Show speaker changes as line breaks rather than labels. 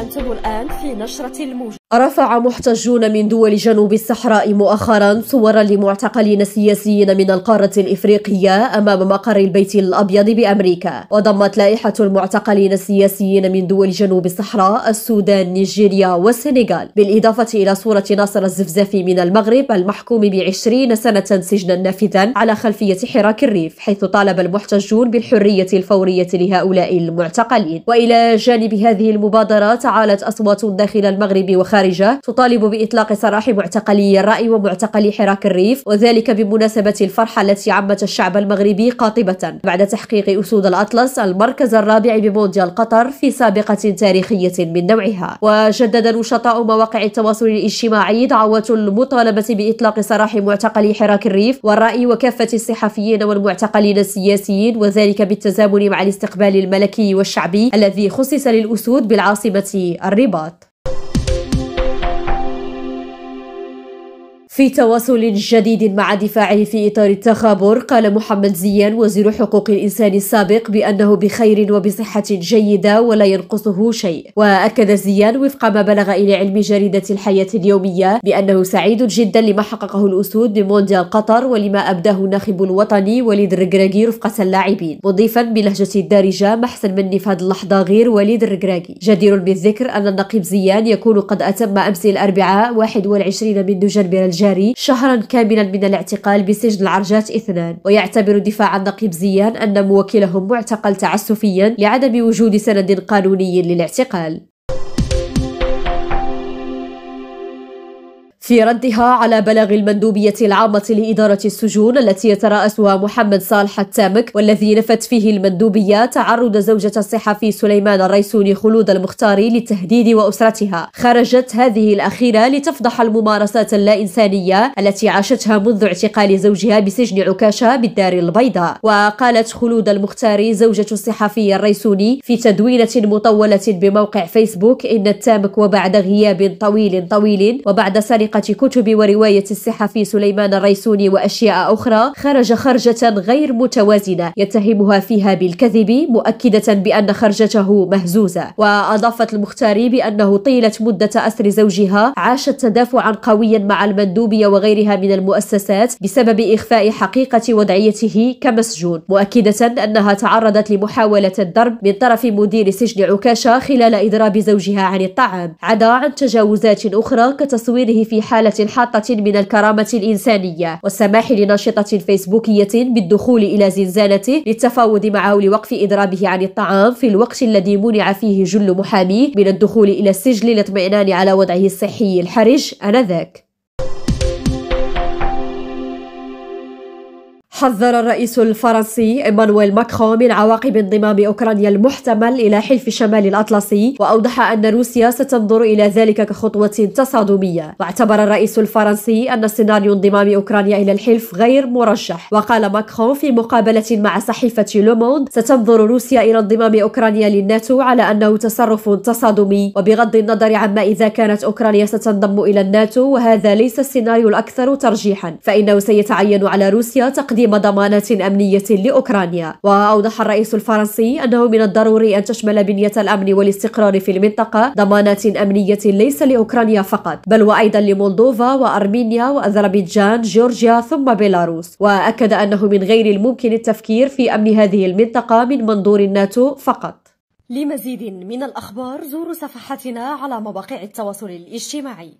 أنتم الآن في نشرة الموجة رفع محتجون من دول جنوب الصحراء مؤخرا صورا لمعتقلين سياسيين من القارة الإفريقية أمام مقر البيت الأبيض بأمريكا وضمت لائحة المعتقلين السياسيين من دول جنوب الصحراء السودان نيجيريا والسنغال بالإضافة إلى صورة ناصر الزفزافي من المغرب المحكوم بعشرين سنة سجنا نافذا على خلفية حراك الريف حيث طالب المحتجون بالحرية الفورية لهؤلاء المعتقلين وإلى جانب هذه المبادرة تعالت أصوات داخل المغرب وخارج الخارجة تطالب بإطلاق سراح معتقلي الرأي ومعتقلي حراك الريف وذلك بمناسبة الفرحة التي عمت الشعب المغربي قاطبة بعد تحقيق أسود الأطلس المركز الرابع بمونديال قطر في سابقة تاريخية من نوعها وجدد نشطاء مواقع التواصل الاجتماعي دعوة المطالبة بإطلاق سراح معتقلي حراك الريف والرأي وكافة الصحفيين والمعتقلين السياسيين وذلك بالتزامن مع الاستقبال الملكي والشعبي الذي خصص للأسود بالعاصمة الرباط في تواصل جديد مع دفاعه في إطار التخابر قال محمد زيان وزير حقوق الإنسان السابق بأنه بخير وبصحة جيدة ولا ينقصه شيء وأكد زيان وفق ما بلغ إلى علم جريدة الحياة اليومية بأنه سعيد جدا لما حققه الأسود بمونديال قطر ولما أبداه الناخب الوطني وليد الركراكي رفقة اللاعبين مضيفا بلهجته الدارجة محسن مني في هذه اللحظة غير وليد الركراكي جدير بالذكر أن النقيب زيان يكون قد أتم أمس الأربعاء 21 من دجنبر الجاري الجاري شهرا كاملا من الاعتقال بسجن العرجات اثنان ويعتبر دفاع النقيب زيان أن موكلهم معتقل تعسفيا لعدم وجود سند قانوني للاعتقال في ردها على بلاغ المندوبية العامة لإدارة السجون التي يترأسها محمد صالح التامك والذي نفت فيه المندوبية تعرض زوجة الصحفي سليمان الريسوني خلود المختاري للتهديد وأسرتها خرجت هذه الأخيرة لتفضح الممارسات اللا إنسانية التي عاشتها منذ اعتقال زوجها بسجن عكاشة بالدار البيضاء وقالت خلود المختاري زوجة الصحفي الريسوني في تدوينة مطولة بموقع فيسبوك إن التامك وبعد غياب طويل طويل وبعد سرقة كتب ورواية الصحفي سليمان الريسوني وأشياء أخرى خرج خرجة غير متوازنة يتهمها فيها بالكذب مؤكدة بأن خرجته مهزوزة وأضافت المختاري بأنه طيلة مدة أسر زوجها عاشت تدافعا قويا مع المندوبية وغيرها من المؤسسات بسبب إخفاء حقيقة وضعيته كمسجون مؤكدة أنها تعرضت لمحاولة الضرب من طرف مدير سجن عكاشة خلال إضراب زوجها عن الطعام عدا عن تجاوزات أخرى كتصويره في حالة حاطة من الكرامة الإنسانية والسماح لناشطة فيسبوكية بالدخول إلى زنزانته للتفاوض معه لوقف إضرابه عن الطعام في الوقت الذي منع فيه جل محاميه من الدخول إلى السجن للاطمئنان على وضعه الصحي الحرج آنذاك حذر الرئيس الفرنسي إيمانويل ماكرون من عواقب انضمام أوكرانيا المحتمل إلى حلف شمال الأطلسي وأوضح أن روسيا ستنظر إلى ذلك كخطوة تصادمية واعتبر الرئيس الفرنسي أن سيناريو انضمام أوكرانيا إلى الحلف غير مرشح وقال ماكرون في مقابلة مع صحيفة لوموند ستنظر روسيا إلى انضمام أوكرانيا للناتو على أنه تصرف تصادمي وبغض النظر عما إذا كانت أوكرانيا ستنضم إلى الناتو وهذا ليس السيناريو الأكثر ترجيحا فإنه سيتعين على روسيا تقديم تقديم ضمانات أمنية لأوكرانيا وأوضح الرئيس الفرنسي أنه من الضروري أن تشمل بنية الأمن والاستقرار في المنطقة ضمانات أمنية ليس لأوكرانيا فقط بل وأيضا لمولدوفا وأرمينيا وأذربيجان جورجيا ثم بيلاروس وأكد أنه من غير الممكن التفكير في أمن هذه المنطقة من منظور الناتو فقط لمزيد من الأخبار زوروا صفحتنا على مواقع التواصل الاجتماعي